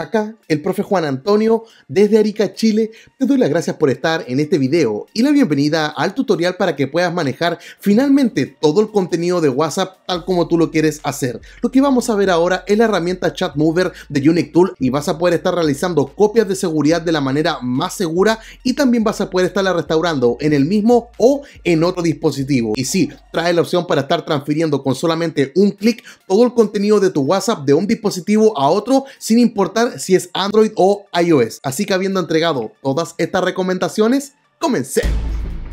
Acá, el profe Juan Antonio, desde Arica, Chile, te doy las gracias por estar en este video y la bienvenida al tutorial para que puedas manejar finalmente todo el contenido de WhatsApp tal como tú lo quieres hacer. Lo que vamos a ver ahora es la herramienta Chat Mover de Unique Tool y vas a poder estar realizando copias de seguridad de la manera más segura y también vas a poder estarla restaurando en el mismo o en otro dispositivo. Y sí, trae la opción para estar transfiriendo con solamente un clic todo el contenido de tu WhatsApp de un dispositivo a otro sin importar si es Android o iOS. Así que habiendo entregado todas estas recomendaciones, comencemos.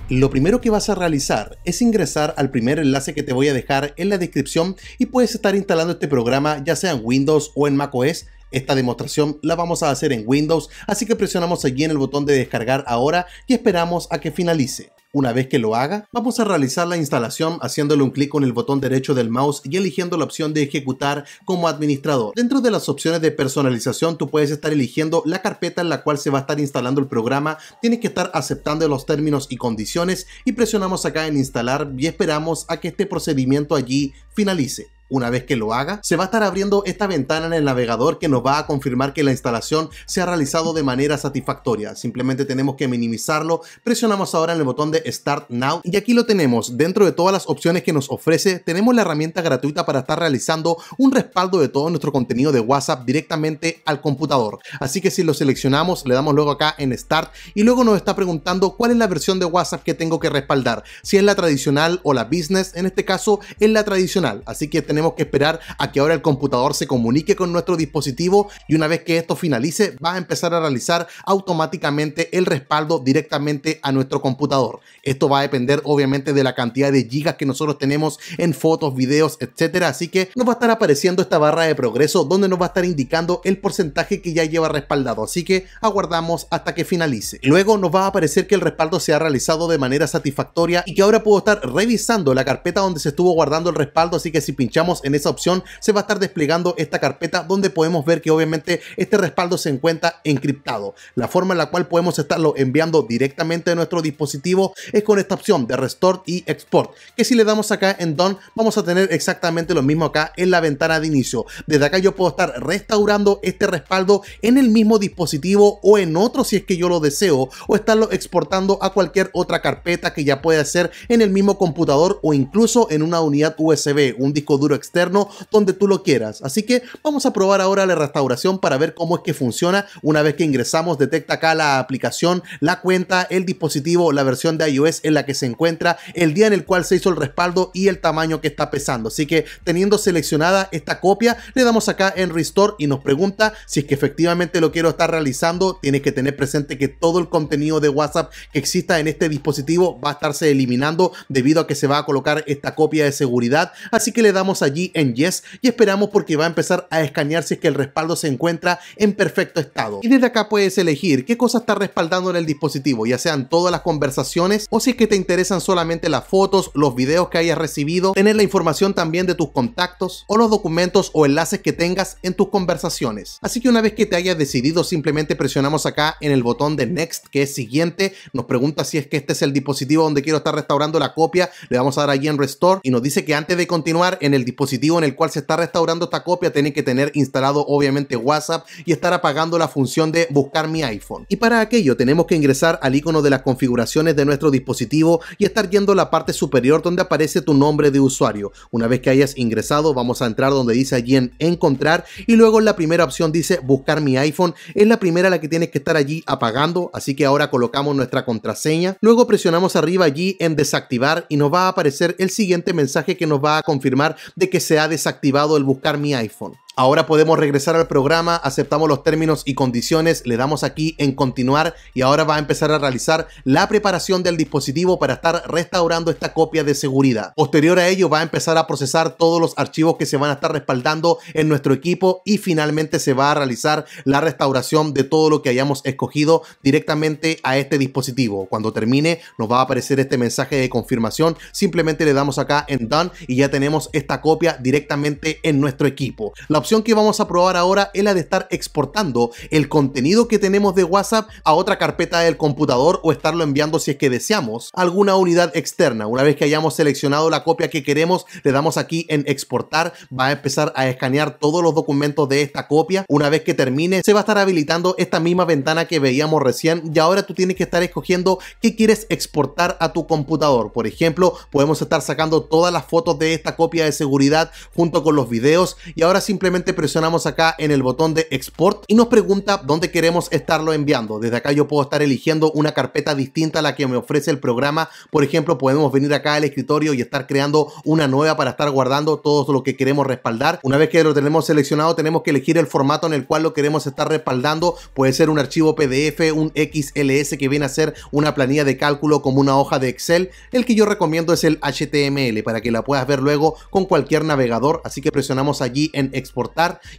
Lo primero que vas a realizar es ingresar al primer enlace que te voy a dejar en la descripción y puedes estar instalando este programa ya sea en Windows o en macOS esta demostración la vamos a hacer en Windows, así que presionamos allí en el botón de descargar ahora y esperamos a que finalice. Una vez que lo haga, vamos a realizar la instalación haciéndole un clic con el botón derecho del mouse y eligiendo la opción de ejecutar como administrador. Dentro de las opciones de personalización tú puedes estar eligiendo la carpeta en la cual se va a estar instalando el programa, tienes que estar aceptando los términos y condiciones y presionamos acá en instalar y esperamos a que este procedimiento allí finalice. Una vez que lo haga, se va a estar abriendo esta ventana en el navegador que nos va a confirmar que la instalación se ha realizado de manera satisfactoria. Simplemente tenemos que minimizarlo. Presionamos ahora en el botón de Start Now y aquí lo tenemos. Dentro de todas las opciones que nos ofrece, tenemos la herramienta gratuita para estar realizando un respaldo de todo nuestro contenido de WhatsApp directamente al computador. Así que si lo seleccionamos, le damos luego acá en Start y luego nos está preguntando cuál es la versión de WhatsApp que tengo que respaldar. Si es la tradicional o la business, en este caso es la tradicional. Así que tenemos tenemos que esperar a que ahora el computador se comunique con nuestro dispositivo y una vez que esto finalice va a empezar a realizar automáticamente el respaldo directamente a nuestro computador. Esto va a depender obviamente de la cantidad de gigas que nosotros tenemos en fotos, videos, etcétera. Así que nos va a estar apareciendo esta barra de progreso donde nos va a estar indicando el porcentaje que ya lleva respaldado. Así que aguardamos hasta que finalice. Luego nos va a aparecer que el respaldo se ha realizado de manera satisfactoria y que ahora puedo estar revisando la carpeta donde se estuvo guardando el respaldo. Así que si pinchamos en esa opción, se va a estar desplegando esta carpeta donde podemos ver que obviamente este respaldo se encuentra encriptado. La forma en la cual podemos estarlo enviando directamente a nuestro dispositivo es con esta opción de Restore y Export, que si le damos acá en Done vamos a tener exactamente lo mismo acá en la ventana de inicio. Desde acá yo puedo estar restaurando este respaldo en el mismo dispositivo o en otro si es que yo lo deseo o estarlo exportando a cualquier otra carpeta que ya pueda ser en el mismo computador o incluso en una unidad USB, un disco duro externo donde tú lo quieras. Así que vamos a probar ahora la restauración para ver cómo es que funciona. Una vez que ingresamos, detecta acá la aplicación, la cuenta, el dispositivo, la versión de iOS en la que se encuentra, el día en el cual se hizo el respaldo y el tamaño que está pesando. Así que teniendo seleccionada esta copia, le damos acá en Restore y nos pregunta si es que efectivamente lo quiero estar realizando. Tienes que tener presente que todo el contenido de WhatsApp que exista en este dispositivo va a estarse eliminando debido a que se va a colocar esta copia de seguridad. Así que le damos a allí en Yes y esperamos porque va a empezar a escanear si es que el respaldo se encuentra en perfecto estado. Y desde acá puedes elegir qué cosa está respaldando en el dispositivo, ya sean todas las conversaciones o si es que te interesan solamente las fotos, los videos que hayas recibido, tener la información también de tus contactos o los documentos o enlaces que tengas en tus conversaciones. Así que una vez que te hayas decidido simplemente presionamos acá en el botón de Next que es siguiente, nos pregunta si es que este es el dispositivo donde quiero estar restaurando la copia, le vamos a dar allí en Restore y nos dice que antes de continuar en el dispositivo dispositivo en el cual se está restaurando esta copia tiene que tener instalado obviamente WhatsApp y estar apagando la función de buscar mi iPhone. Y para aquello tenemos que ingresar al icono de las configuraciones de nuestro dispositivo y estar yendo a la parte superior donde aparece tu nombre de usuario. Una vez que hayas ingresado vamos a entrar donde dice allí en encontrar y luego la primera opción dice buscar mi iPhone. Es la primera la que tienes que estar allí apagando, así que ahora colocamos nuestra contraseña. Luego presionamos arriba allí en desactivar y nos va a aparecer el siguiente mensaje que nos va a confirmar de que se ha desactivado el buscar mi iPhone. Ahora podemos regresar al programa, aceptamos los términos y condiciones, le damos aquí en continuar y ahora va a empezar a realizar la preparación del dispositivo para estar restaurando esta copia de seguridad. Posterior a ello va a empezar a procesar todos los archivos que se van a estar respaldando en nuestro equipo y finalmente se va a realizar la restauración de todo lo que hayamos escogido directamente a este dispositivo. Cuando termine nos va a aparecer este mensaje de confirmación, simplemente le damos acá en Done y ya tenemos esta copia directamente en nuestro equipo que vamos a probar ahora es la de estar exportando el contenido que tenemos de WhatsApp a otra carpeta del computador o estarlo enviando si es que deseamos alguna unidad externa. Una vez que hayamos seleccionado la copia que queremos, le damos aquí en exportar, va a empezar a escanear todos los documentos de esta copia. Una vez que termine, se va a estar habilitando esta misma ventana que veíamos recién y ahora tú tienes que estar escogiendo qué quieres exportar a tu computador. Por ejemplo, podemos estar sacando todas las fotos de esta copia de seguridad junto con los videos y ahora simplemente presionamos acá en el botón de export y nos pregunta dónde queremos estarlo enviando. Desde acá yo puedo estar eligiendo una carpeta distinta a la que me ofrece el programa. Por ejemplo, podemos venir acá al escritorio y estar creando una nueva para estar guardando todo lo que queremos respaldar. Una vez que lo tenemos seleccionado, tenemos que elegir el formato en el cual lo queremos estar respaldando. Puede ser un archivo PDF, un XLS que viene a ser una planilla de cálculo como una hoja de Excel. El que yo recomiendo es el HTML para que la puedas ver luego con cualquier navegador. Así que presionamos allí en exportar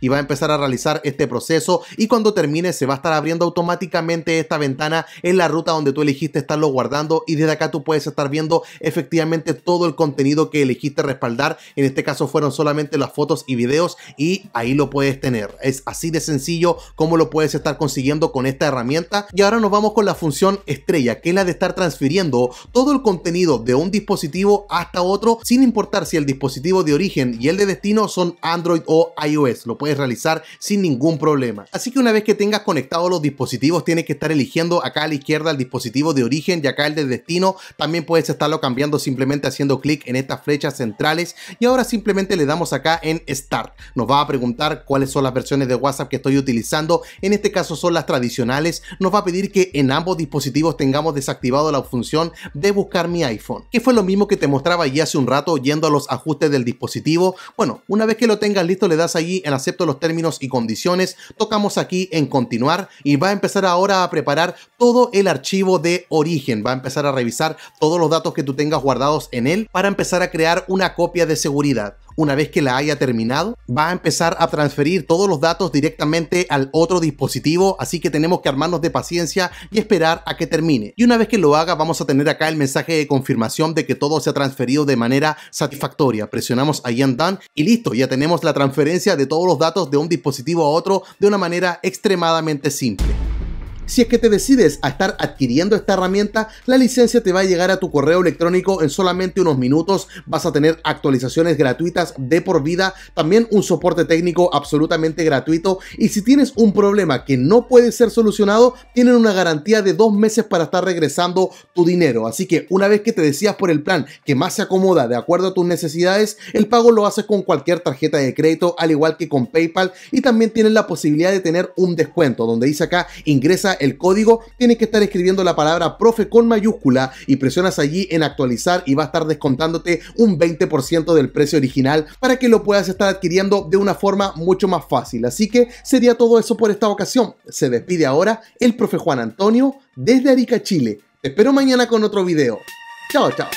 y va a empezar a realizar este proceso y cuando termine se va a estar abriendo automáticamente esta ventana en la ruta donde tú elegiste estarlo guardando y desde acá tú puedes estar viendo efectivamente todo el contenido que elegiste respaldar. En este caso fueron solamente las fotos y videos y ahí lo puedes tener. Es así de sencillo como lo puedes estar consiguiendo con esta herramienta. Y ahora nos vamos con la función estrella, que es la de estar transfiriendo todo el contenido de un dispositivo hasta otro sin importar si el dispositivo de origen y el de destino son Android o iOS. Lo puedes realizar sin ningún problema. Así que una vez que tengas conectado los dispositivos, tienes que estar eligiendo acá a la izquierda el dispositivo de origen y acá el de destino. También puedes estarlo cambiando simplemente haciendo clic en estas flechas centrales. Y ahora simplemente le damos acá en Start. Nos va a preguntar cuáles son las versiones de WhatsApp que estoy utilizando. En este caso son las tradicionales. Nos va a pedir que en ambos dispositivos tengamos desactivado la función de buscar mi iPhone, que fue lo mismo que te mostraba ya hace un rato yendo a los ajustes del dispositivo. Bueno, una vez que lo tengas listo le das a allí en acepto los términos y condiciones, tocamos aquí en continuar y va a empezar ahora a preparar todo el archivo de origen, va a empezar a revisar todos los datos que tú tengas guardados en él para empezar a crear una copia de seguridad una vez que la haya terminado, va a empezar a transferir todos los datos directamente al otro dispositivo, así que tenemos que armarnos de paciencia y esperar a que termine. Y una vez que lo haga, vamos a tener acá el mensaje de confirmación de que todo se ha transferido de manera satisfactoria. Presionamos ahí en Done y listo, ya tenemos la transferencia de todos los datos de un dispositivo a otro de una manera extremadamente simple. Si es que te decides a estar adquiriendo esta herramienta, la licencia te va a llegar a tu correo electrónico en solamente unos minutos. Vas a tener actualizaciones gratuitas de por vida, también un soporte técnico absolutamente gratuito. Y si tienes un problema que no puede ser solucionado, tienen una garantía de dos meses para estar regresando tu dinero. Así que una vez que te decidas por el plan que más se acomoda de acuerdo a tus necesidades, el pago lo haces con cualquier tarjeta de crédito, al igual que con PayPal. Y también tienes la posibilidad de tener un descuento, donde dice acá ingresa el código, tienes que estar escribiendo la palabra profe con mayúscula y presionas allí en actualizar y va a estar descontándote un 20% del precio original para que lo puedas estar adquiriendo de una forma mucho más fácil. Así que sería todo eso por esta ocasión. Se despide ahora el profe Juan Antonio desde Arica, Chile. Te espero mañana con otro video. Chao, chao.